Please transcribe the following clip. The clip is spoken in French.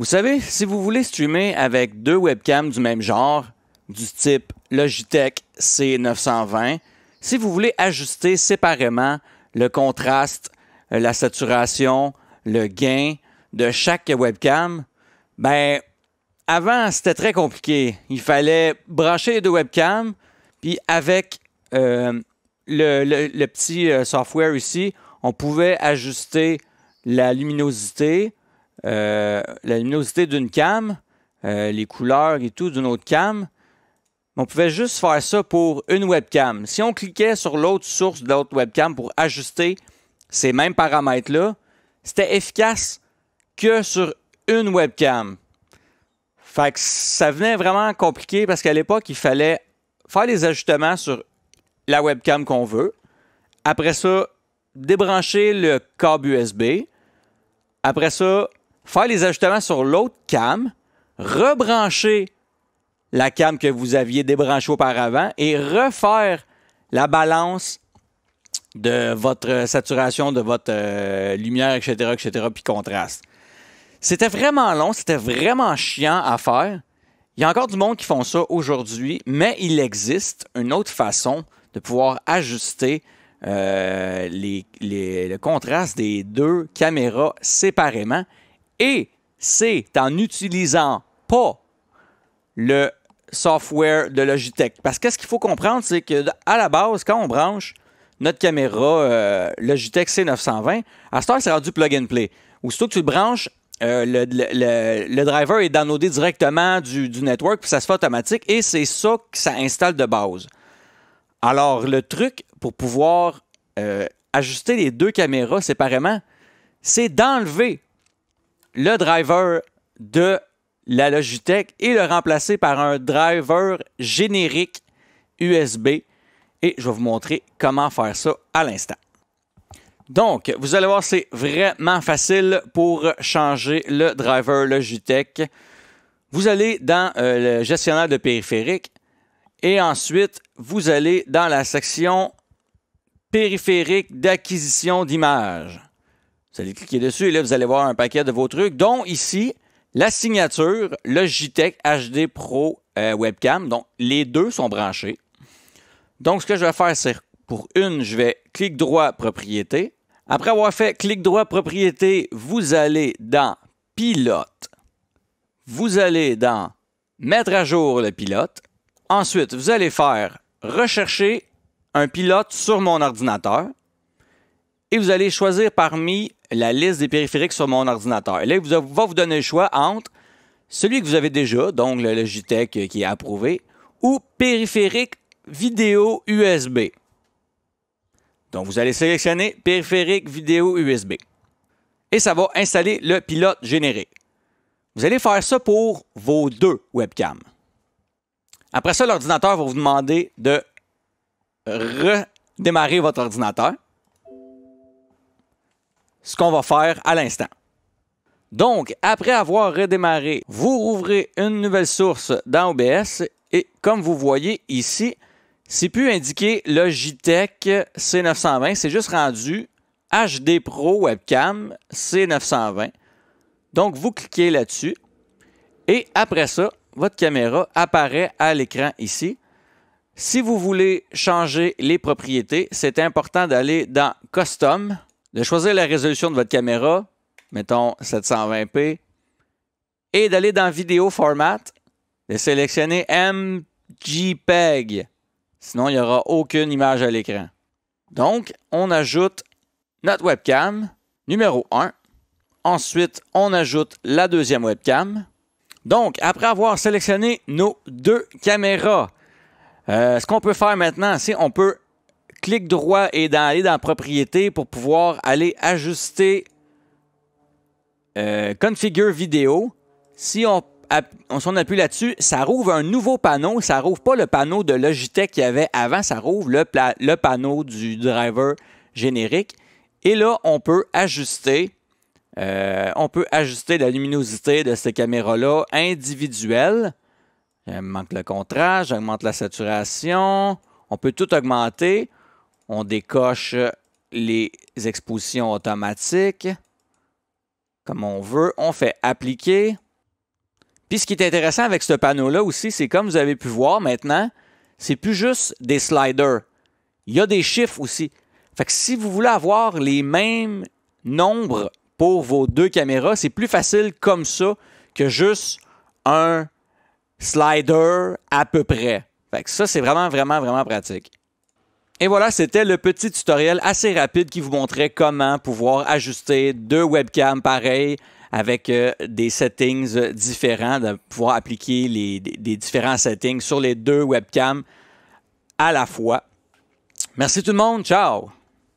Vous savez, si vous voulez streamer avec deux webcams du même genre, du type Logitech C920, si vous voulez ajuster séparément le contraste, euh, la saturation, le gain de chaque webcam, ben avant c'était très compliqué. Il fallait brancher les deux webcams, puis avec euh, le, petit euh, software ici, on pouvait ajuster la luminosité, euh, la luminosité d'une cam, euh, les couleurs et tout d'une autre cam. On pouvait juste faire ça pour une webcam. Si on cliquait sur l'autre source de l'autre webcam pour ajuster ces mêmes paramètres-là, c'était efficace que sur une webcam. Fait ça venait vraiment compliqué parce qu'à l'époque, il fallait faire les ajustements sur la webcam qu'on veut. Après ça, débrancher le câble USB. Après ça, faire les ajustements sur l'autre cam, rebrancher la cam que vous aviez débranchée auparavant et refaire la balance de votre saturation, de votre euh, lumière, etc., etc., puis contraste. C'était vraiment long, c'était vraiment chiant à faire. Il y a encore du monde qui font ça aujourd'hui, mais il existe une autre façon de pouvoir ajuster euh, les, le contraste des deux caméras séparément et c'est en n'utilisant pas le software de Logitech. Parce que ce qu'il faut comprendre, c'est qu'à la base, quand on branche notre caméra euh, Logitech C920, à ce stade c'est rendu plug and play. surtout que tu le branches, euh, le, le, le, driver est downloadé directement du, du, network, puis ça se fait automatique, et c'est ça que ça installe de base. Alors, le truc pour pouvoir euh, ajuster les deux caméras séparément, c'est d'enlever le driver de la Logitech et le remplacer par un driver générique USB. Et je vais vous montrer comment faire ça à l'instant. Donc, vous allez voir, c'est vraiment facile pour changer le driver Logitech. Vous allez dans euh, le gestionnaire de périphériques et ensuite, vous allez dans la section périphérique d'acquisition d'images. Vous allez cliquer dessus et là, vous allez voir un paquet de vos trucs, dont ici, la signature Logitech HD Pro euh, Webcam. Donc, les deux sont branchés. Donc, ce que je vais faire, c'est pour une, je vais clic droit propriété. Après avoir fait clic droit propriété, vous allez dans pilote. Vous allez dans mettre à jour le pilote. Ensuite, vous allez faire rechercher un pilote sur mon ordinateur et vous allez choisir parmi la liste des périphériques sur mon ordinateur. Et là, il va vous donner le choix entre celui que vous avez déjà, donc le Logitech qui est approuvé, ou périphérique vidéo USB. Donc, vous allez sélectionner périphérique vidéo USB. Et ça va installer le pilote généré. Vous allez faire ça pour vos deux webcams. Après ça, l'ordinateur va vous demander de redémarrer votre ordinateur ce qu'on va faire à l'instant. Donc, après avoir redémarré, vous rouvrez une nouvelle source dans OBS et comme vous voyez ici, c'est plus indiqué Logitech C920, c'est juste rendu HD Pro Webcam C920. Donc, vous cliquez là-dessus et après ça, votre caméra apparaît à l'écran ici. Si vous voulez changer les propriétés, c'est important d'aller dans Custom de choisir la résolution de votre caméra, mettons 720p, et d'aller dans Vidéo Format, de sélectionner MJPEG. Sinon, il n'y aura aucune image à l'écran. Donc, on ajoute notre webcam numéro 1. Ensuite, on ajoute la deuxième webcam. Donc, après avoir sélectionné nos deux caméras, euh, ce qu'on peut faire maintenant, c'est on peut clic droit et d'aller dans, Propriétés » propriété pour pouvoir aller ajuster euh, configure vidéo. Si on, s'en appuie là-dessus, ça rouvre un nouveau panneau. Ça rouvre pas le panneau de Logitech qu'il y avait avant, ça rouvre le, panneau du driver générique. Et là, on peut ajuster. Euh, on peut ajuster la luminosité de ces caméras-là individuelles. manque le contraste, j'augmente la saturation. On peut tout augmenter. On décoche les expositions automatiques comme on veut. On fait appliquer. Puis ce qui est intéressant avec ce panneau-là aussi, c'est comme vous avez pu voir maintenant, c'est plus juste des sliders. Il y a des chiffres aussi. Fait que si vous voulez avoir les mêmes nombres pour vos deux caméras, c'est plus facile comme ça que juste un slider à peu près. Fait que ça, c'est vraiment, vraiment, vraiment pratique. Et voilà, c'était le petit tutoriel assez rapide qui vous montrait comment pouvoir ajuster deux webcams pareils avec euh, des settings différents, de pouvoir appliquer les, différents settings sur les deux webcams à la fois. Merci tout le monde, ciao!